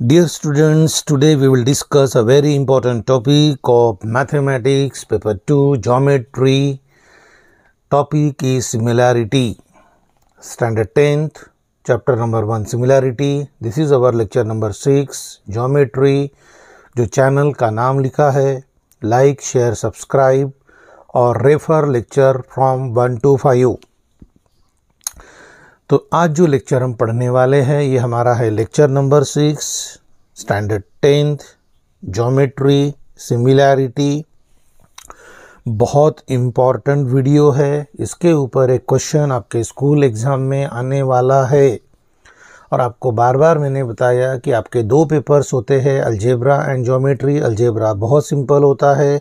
Dear students, today we will discuss a very important topic of mathematics, paper 2, geometry. Topic is similarity. Standard 10th, chapter number 1, similarity. This is our lecture number 6, geometry. जो channel का नाम लिखा है like share subscribe और refer lecture from one two five तो आज जो lecture हम पढ़ने वाले हैं ये हमारा है lecture number six standard tenth geometry similarity बहुत इम्पॉर्टेंट वीडियो है इसके ऊपर एक क्वेश्चन आपके स्कूल एग्ज़ाम में आने वाला है और आपको बार बार मैंने बताया कि आपके दो पेपर्स होते हैं अलजेब्रा एंड जोमेट्री अलजेब्रा बहुत सिंपल होता है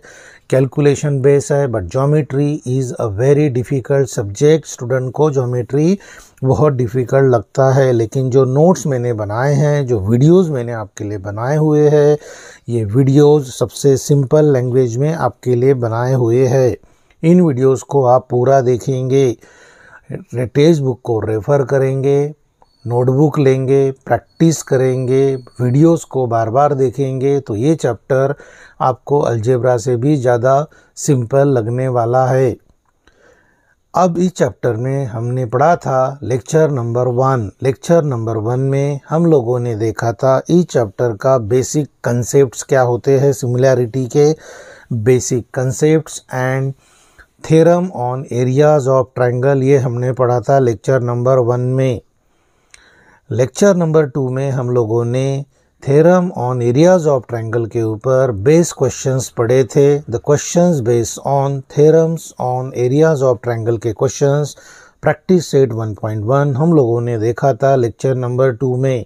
कैलकुलेशन बेस है but geometry is a very difficult subject student को जोमेट्री बहुत डिफ़िकल्ट लगता है लेकिन जो नोट्स मैंने बनाए हैं जो वीडियोस मैंने आपके लिए बनाए हुए हैं ये वीडियोस सबसे सिंपल लैंग्वेज में आपके लिए बनाए हुए हैं इन वीडियोस को आप पूरा देखेंगे टेक्स्ट बुक को रेफ़र करेंगे नोटबुक लेंगे प्रैक्टिस करेंगे वीडियोस को बार बार देखेंगे तो ये चैप्टर आपको अलजेब्रा से भी ज़्यादा सिंपल लगने वाला है अब इस चैप्टर में हमने पढ़ा था lecture number one lecture number one में हम लोगों ने देखा था इस चैप्टर का बेसिक कंसेप्ट्स क्या होते हैं सिमिलैरिटी के basic concepts and theorem on areas of triangle ये हमने पढ़ा था लेक्चर नंबर वन में लेक्चर नंबर टू में हम लोगों ने theorem on areas of triangle के ऊपर बेस क्वेश्चंस पढ़े थे the questions base on theorems on areas of triangle के क्वेश्चंस प्रैक्टिस सेट 1.1 हम लोगों ने देखा था लेक्चर नंबर टू में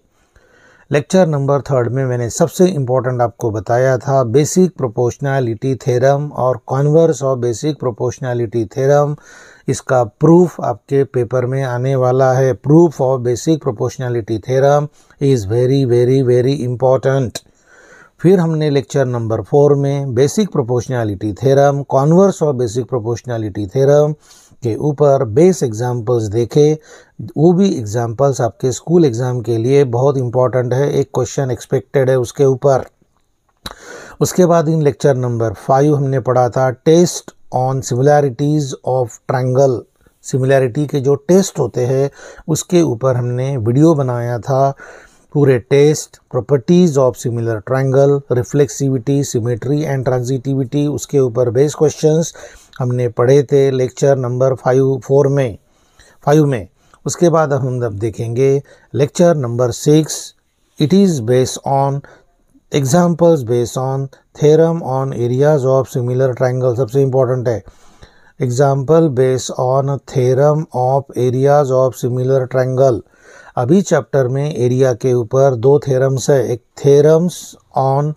लेक्चर नंबर थर्ड में मैंने सबसे इम्पोर्टेंट आपको बताया था बेसिक प्रोपोर्शनैलिटी थेरम और converse of basic proportionality theorem इसका प्रूफ आपके पेपर में आने वाला है proof of basic proportionality theorem is very very very important फिर हमने लेक्चर नंबर फोर में basic proportionality theorem converse of basic proportionality theorem के ऊपर बेस एग्जाम्पल्स देखे वो भी एग्जाम्पल्स आपके स्कूल एग्ज़ाम के लिए बहुत इंपॉर्टेंट है एक क्वेश्चन एक्सपेक्टेड है उसके ऊपर उसके बाद इन लेक्चर नंबर फाइव हमने पढ़ा था test on similarities of triangle similarity के जो टेस्ट होते हैं उसके ऊपर हमने वीडियो बनाया था पूरे test properties of similar triangle reflexivity symmetry and transitivity उसके ऊपर बेस क्वेश्चंस हमने पढ़े थे लेक्चर नंबर फाइव फोर में फाइव में उसके बाद हम अब देखेंगे lecture number six it is based on examples base on theorem on areas of similar triangle सबसे इंपॉर्टेंट है example base on theorem of areas of similar triangle अभी चैप्टर में एरिया के ऊपर दो थेरम्स है एक theorems on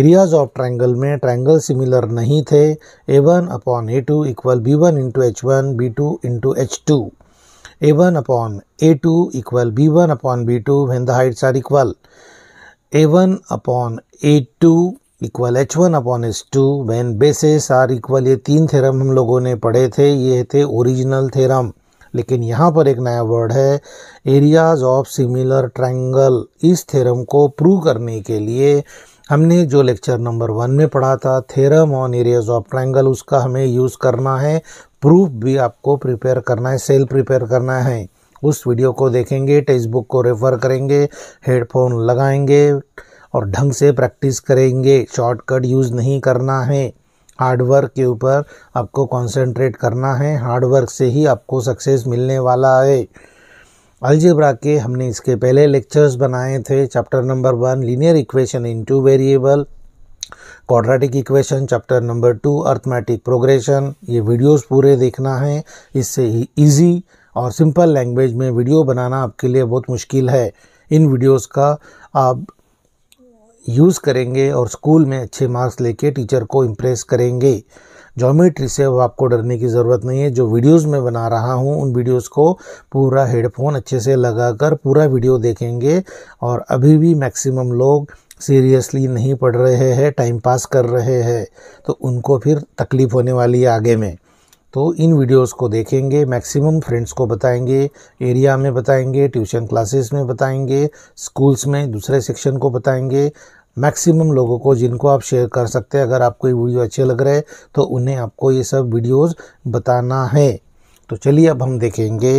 areas of triangle में ट्राइंगल सिमिलर नहीं थे A one upon A two equal B one into H one B two into H two A one upon A two equal B one upon B two when the heights are equal a1 upon a2 equal H one upon S two when bases are equal ये तीन theorem हम लोगों ने पढ़े थे ये थे original theorem लेकिन यहाँ पर एक नया वर्ड है एरियाज ऑफ सिमिलर ट्राइंगल इस थेरम को प्रूव करने के लिए हमने जो लेक्चर नंबर वन में पढ़ा था theorem on areas of triangle उसका हमें यूज़ करना है प्रूफ भी आपको प्रिपेयर करना है सेल प्रिपेयर करना है उस वीडियो को देखेंगे टेक्स्ट बुक को रेफ़र करेंगे हेडफोन लगाएंगे और ढंग से प्रैक्टिस करेंगे शॉर्टकट यूज़ नहीं करना है हार्डवर्क के ऊपर आपको कंसंट्रेट करना है हार्डवर्क से ही आपको सक्सेस मिलने वाला है अलजेब्रा के हमने इसके पहले लेक्चर्स बनाए थे chapter number one linear equation in two variable quadratic equation chapter number two arithmetic progression ये वीडियोस पूरे देखना है इससे ही ईजी और सिंपल लैंग्वेज में वीडियो बनाना आपके लिए बहुत मुश्किल है इन वीडियोस का आप यूज़ करेंगे और स्कूल में अच्छे मार्क्स लेके टीचर को इम्प्रेस करेंगे जोमेट्री से अब आपको डरने की ज़रूरत नहीं है जो वीडियोस में बना रहा हूँ उन वीडियोस को पूरा हेडफोन अच्छे से लगाकर पूरा वीडियो देखेंगे और अभी भी मैक्सिमम लोग सीरियसली नहीं पढ़ रहे हैं टाइम पास कर रहे हैं तो उनको फिर तकलीफ़ होने वाली है आगे में तो इन वीडियोस को देखेंगे मैक्सिमम फ्रेंड्स को बताएंगे एरिया में बताएंगे ट्यूशन क्लासेस में बताएंगे स्कूल्स में दूसरे सेक्शन को बताएंगे मैक्सिमम लोगों को जिनको आप शेयर कर सकते हैं अगर आपको ये वीडियो अच्छे लग रहे तो उन्हें आपको ये सब वीडियोस बताना है तो चलिए अब हम देखेंगे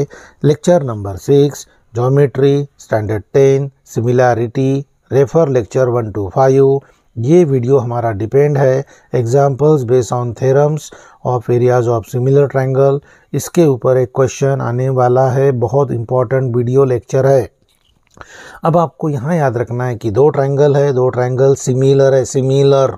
lecture number six geometry standard ten similarity refer lecture one two five ये वीडियो हमारा डिपेंड है examples base on theorems of areas of similar triangle इसके ऊपर एक क्वेश्चन आने वाला है बहुत इंपॉर्टेंट वीडियो लेक्चर है अब आपको यहाँ याद रखना है कि दो ट्रायंगल है दो ट्रायंगल सिमिलर है सिमिलर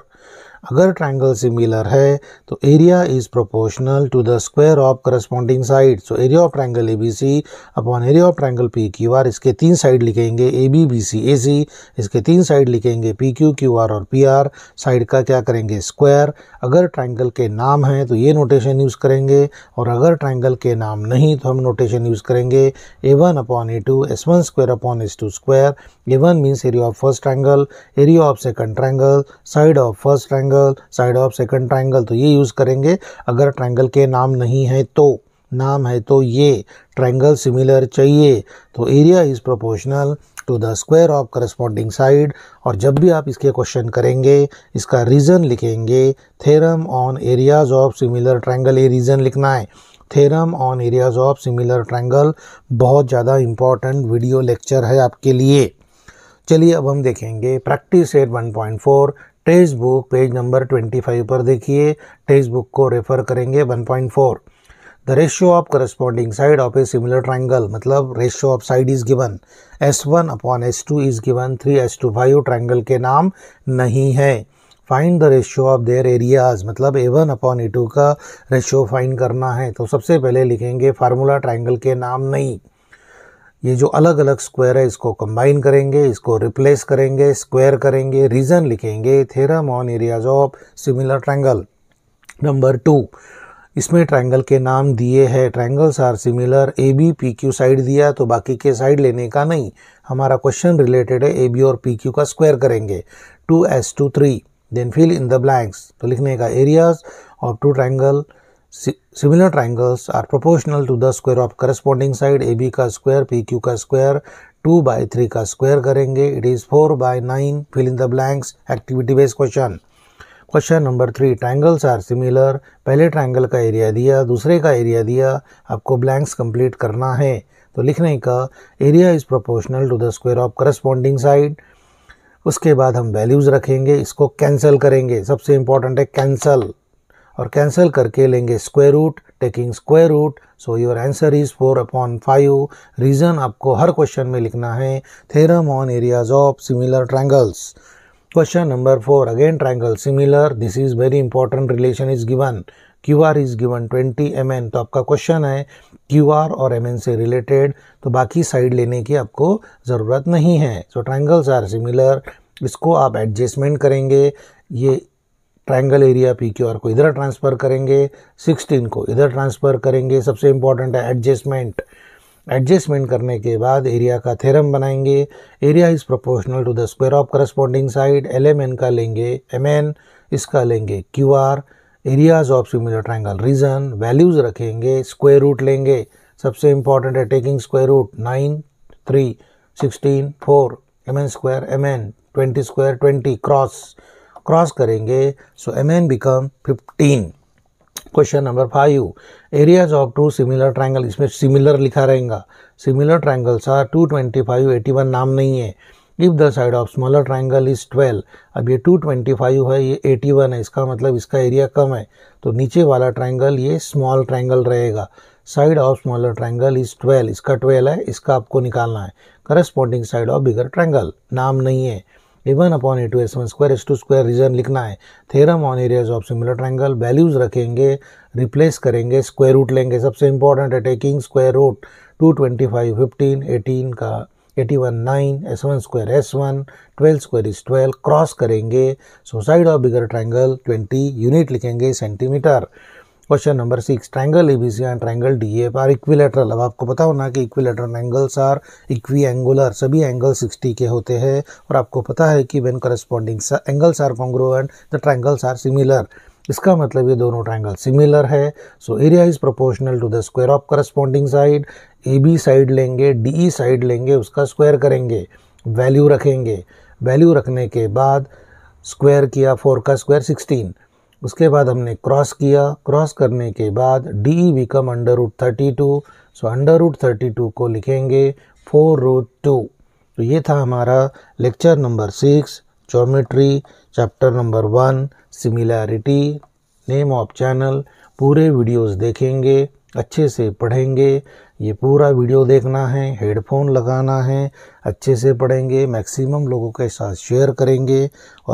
अगर ट्राइंगल सिमिलर है तो area is proportional to the square of corresponding side so area of triangle A B C upon area of triangle P Q R इसके तीन साइड लिखेंगे ए बी बी सी ए सी इसके तीन side लिखेंगे P Q Q R और P R side का क्या करेंगे स्क्वायर अगर ट्राइंगल के नाम हैं तो ये नोटेशन यूज़ करेंगे और अगर ट्राइंगल के नाम नहीं तो हम नोटेशन यूज़ करेंगे A one upon A two S one square upon S two square A one means area of first triangle area of second triangle side of first triangle triangle side of second triangle तो ये use करेंगे अगर triangle के नाम नहीं है तो नाम है तो ये ट्राइंगल सिमिलर चाहिए तो area is proportional to the square of corresponding side और जब भी आप इसके क्वेश्चन करेंगे इसका रीज़न लिखेंगे theorem on areas of similar triangle ये रीज़न लिखना है theorem on areas of similar triangle बहुत ज़्यादा इंपॉर्टेंट वीडियो लेक्चर है आपके लिए चलिए अब हम देखेंगे practice at 1.4 text book page number 25 पर देखिए टेक्स्ट बुक को रेफर करेंगे 1.4 the ratio of corresponding side of a similar triangle मतलब ratio of side is given S one upon S two is given three is to five triangle के नाम नहीं है find the ratio of their areas मतलब A one upon A two का ratio find करना है तो सबसे पहले लिखेंगे फार्मूला ट्राइंगल के नाम नहीं ये जो अलग अलग स्क्वायर है इसको कंबाइन करेंगे इसको रिप्लेस करेंगे स्क्वायर करेंगे रीजन लिखेंगे theorem on areas of similar triangle number two इसमें ट्रायंगल के नाम दिए हैं triangles are similar A B P Q side दिया तो बाकी के साइड लेने का नहीं हमारा क्वेश्चन रिलेटेड है ए बी और पी क्यू का स्क्वायर करेंगे two is to three then fill in the blanks तो लिखने का areas of two triangle similar triangles are proportional to the square of corresponding side A B का square P Q का square two by three का square करेंगे it is four by nine fill in the blanks activity based question question number three triangles are similar पहले triangle का area दिया दूसरे का area दिया आपको ब्लैंक्स कंप्लीट करना है तो लिखने का area is proportional to the square of corresponding side उसके बाद हम वैल्यूज़ रखेंगे इसको कैंसिल करेंगे सबसे इंपॉर्टेंट है कैंसल और कैंसिल करके लेंगे square root taking square root so your answer is four upon five reason आपको हर क्वेश्चन में लिखना है theorem on areas of similar triangles four again 4 similar this is very important relation is given Q R is given twenty M N तो आपका क्वेश्चन है Q R और एम एन से रिलेटेड तो बाकी साइड लेने की आपको ज़रूरत नहीं है सो ट्राइंगल्स आर सिमिलर इसको आप एडजस्टमेंट करेंगे ये triangle area P Q R को इधर ट्रांसफ़र करेंगे 16 को इधर ट्रांसफ़र करेंगे सबसे इंपॉर्टेंट है एडजस्टमेंट एडजस्टमेंट करने के बाद एरिया का थेरम बनाएंगे area is proportional to the square of corresponding side L का लेंगे एम इसका लेंगे Q R areas of similar triangle reason values रखेंगे स्क्वायर रूट लेंगे सबसे इंपॉर्टेंट है taking square root nine three sixteen four M N square M N twenty square twenty cross cross करेंगे so M N become fifteen question number five areas of two similar triangle इसमें similar लिखा रहेगा similar triangles are two twenty five eighty one नाम नहीं है if the side of smaller triangle is twelve अब ये to twenty five है ये एटी वन है इसका मतलब इसका एरिया कम है तो नीचे वाला ट्राइंगल ये स्मॉल ट्राइंगल रहेगा side of smaller triangle is twelve इसका ट्वेल्व है इसका आपको निकालना है corresponding side of bigger triangle नाम नहीं है A one upon A two S one square S two square reason लिखना है theorem on areas of similar triangle values रखेंगे रिप्लेस करेंगे स्क्वायर रूट लेंगे सबसे इंपॉर्टेंट है taking square root two twenty five fifteen eighteen का eighty one nine S one square S one twelve square is twelve cross करेंगे side of bigger triangle twenty unit लिखेंगे centimetre question number six triangle ABC and triangle DF are equilateral अब आपको पता होना कि equilateral angles are equiangular सभी angle 60 के होते हैं और आपको पता है कि when corresponding angles are congruent the triangles are similar इसका मतलब ये दोनों ट्रायंगल सिमिलर है so area is proportional to the square of corresponding side A B side लेंगे डी ई साइड लेंगे उसका स्क्वायर करेंगे वैल्यू रखेंगे वैल्यू रखने के बाद स्क्वायर किया फोर का स्क्वायर सिक्सटीन उसके बाद हमने क्रॉस किया क्रॉस करने के बाद D become under root thirty two so under root thirty two को लिखेंगे फोर रूट टू तो ये था हमारा lecture number six geometry chapter number one similarity name of channel पूरे वीडियोस देखेंगे अच्छे से पढ़ेंगे ये पूरा वीडियो देखना है हेडफोन लगाना है अच्छे से पढ़ेंगे मैक्सिमम लोगों के साथ शेयर करेंगे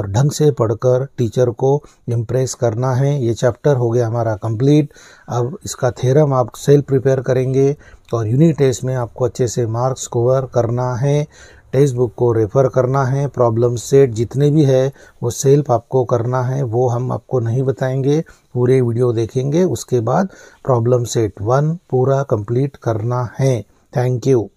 और ढंग से पढ़कर टीचर को इम्प्रेस करना है ये चैप्टर हो गया हमारा कंप्लीट अब इसका थेरम आप सेल्फ प्रिपेयर करेंगे और यूनिट टेस्ट में आपको अच्छे से मार्क्स कवर करना है टेक्स्ट बुक को रेफ़र करना है प्रॉब्लम सेट जितने भी है वो सेल्फ आपको करना है वो हम आपको नहीं बताएंगे पूरे वीडियो देखेंगे उसके बाद प्रॉब्लम सेट वन पूरा कंप्लीट करना है थैंक यू